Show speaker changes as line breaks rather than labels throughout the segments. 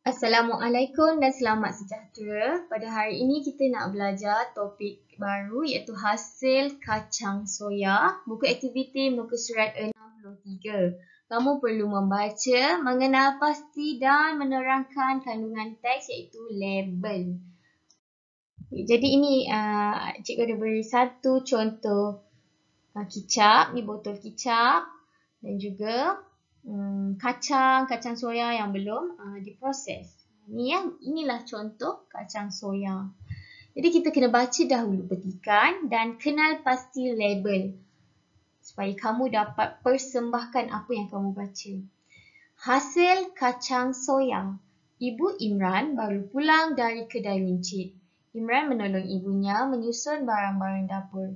Assalamualaikum dan selamat sejahtera. Pada hari ini kita nak belajar topik baru iaitu hasil kacang soya. Buku aktiviti muka surat 63. Kamu perlu membaca, mengenal pasti dan menerangkan kandungan teks iaitu label. Jadi ini uh, cikgu ada beri satu contoh uh, kicap, ni botol kicap dan juga Hmm, kacang, kacang soya yang belum uh, diproses. Ini ya, inilah contoh kacang soya. Jadi kita kena baca dahulu petikan dan kenal pasti label supaya kamu dapat persembahkan apa yang kamu baca. Hasil kacang soya. Ibu Imran baru pulang dari kedai mincit. Imran menolong ibunya menyusun barang-barang dapur.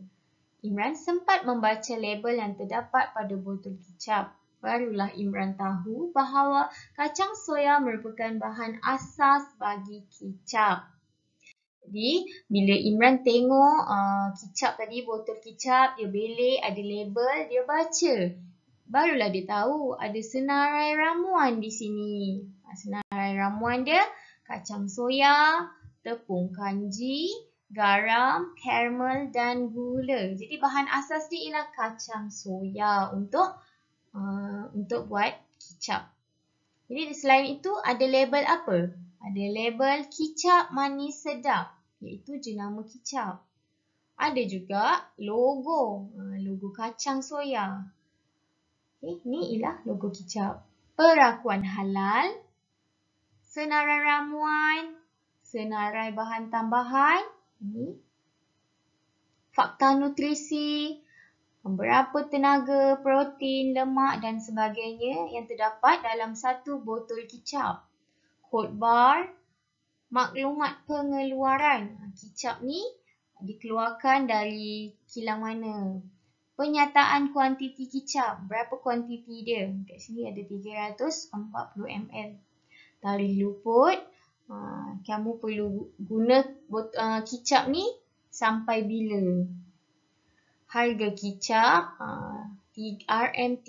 Imran sempat membaca label yang terdapat pada botol kicap barulah Imran tahu bahawa kacang soya merupakan bahan asas bagi kicap. Jadi bila Imran tengok uh, kicap tadi, botol kicap, dia belik, ada label, dia baca. Barulah dia tahu ada senarai ramuan di sini. Ha, senarai ramuan dia kacang soya, tepung kanji, garam, caramel dan gula. Jadi bahan asas dia ialah kacang soya untuk Uh, untuk buat kicap. Jadi selain itu ada label apa? Ada label kicap manis sedap iaitu jenama kicap. Ada juga logo, uh, logo kacang soya. Eh, ni ialah logo kicap. Perakuan halal, senarai ramuan, senarai bahan tambahan, ini. fakta nutrisi, berapa tenaga, protein, lemak dan sebagainya yang terdapat dalam satu botol kicap. Kod bar, maklumat pengeluaran. Kicap ni dikeluarkan dari kilang mana. Penyataan kuantiti kicap, berapa kuantiti dia. Kat sini ada 340 ml. Tarik luput, ah, kamu perlu guna ah, kicap ni sampai bila harga kicap ah, RM3.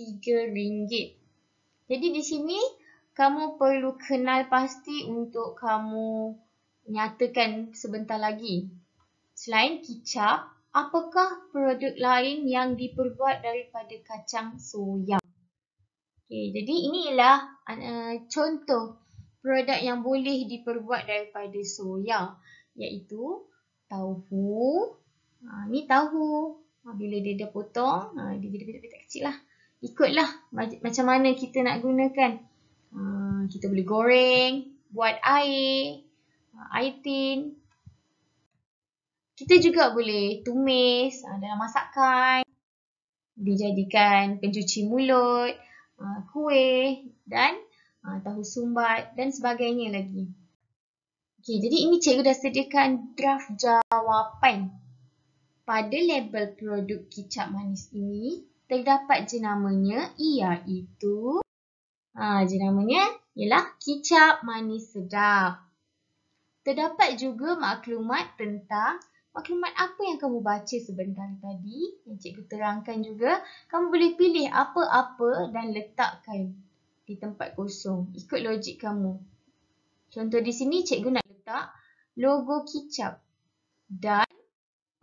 Jadi di sini kamu perlu kenal pasti untuk kamu nyatakan sebentar lagi. Selain kicap, apakah produk lain yang diperbuat daripada kacang soya? Okay, jadi inilah uh, contoh produk yang boleh diperbuat daripada soya iaitu tahu. Ha, ah, ini tahu. Ah, bila dia dah potong, ah, dia jadi petak-petak kecil lah. Ikutlah macam mana kita nak gunakan. Ah, kita boleh goreng, buat air, air tin. Kita juga boleh tumis dalam masakan. Dijadikan pencuci mulut, kuih dan tahu sumbat dan sebagainya lagi. Okay, jadi ini cikgu dah sediakan draft jawapan pada label produk kicap manis ini terdapat jenamanya iaitu ha, jenamanya ialah kicap manis sedap. Terdapat juga maklumat tentang maklumat apa yang kamu baca sebentar tadi yang cikgu terangkan juga. Kamu boleh pilih apa-apa dan letakkan di tempat kosong ikut logik kamu. Contoh di sini cikgu nak letak logo kicap dan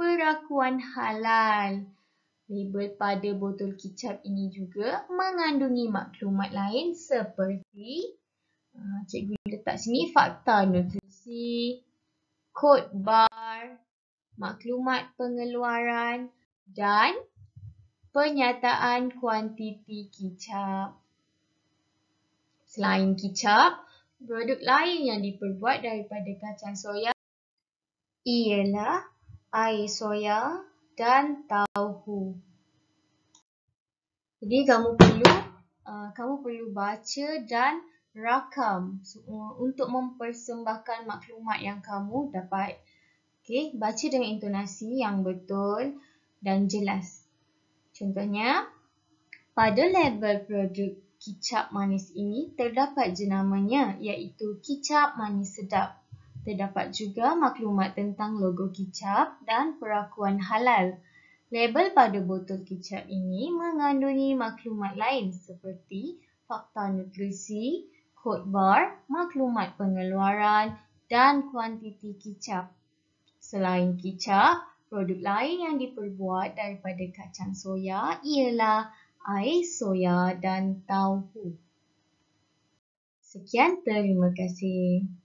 perakuan halal. Label pada botol kicap ini juga mengandungi maklumat lain seperti uh, cikgu letak sini fakta nutrisi, kod bar, maklumat pengeluaran dan penyataan kuantiti kicap. Selain kicap, produk lain yang diperbuat daripada kacang soya ialah air soya dan tauhu. Jadi kamu perlu uh, kamu perlu baca dan rakam untuk mempersembahkan maklumat yang kamu dapat. Okey, baca dengan intonasi yang betul dan jelas. Contohnya, pada label produk kicap manis ini terdapat jenamanya iaitu kicap manis sedap. Terdapat juga maklumat tentang logo kicap dan perakuan halal. Label pada botol kicap ini mengandungi maklumat lain seperti fakta nutrisi, kod bar, maklumat pengeluaran dan kuantiti kicap. Selain kicap, produk lain yang diperbuat daripada kacang soya ialah air soya dan tauhu. Sekian terima kasih.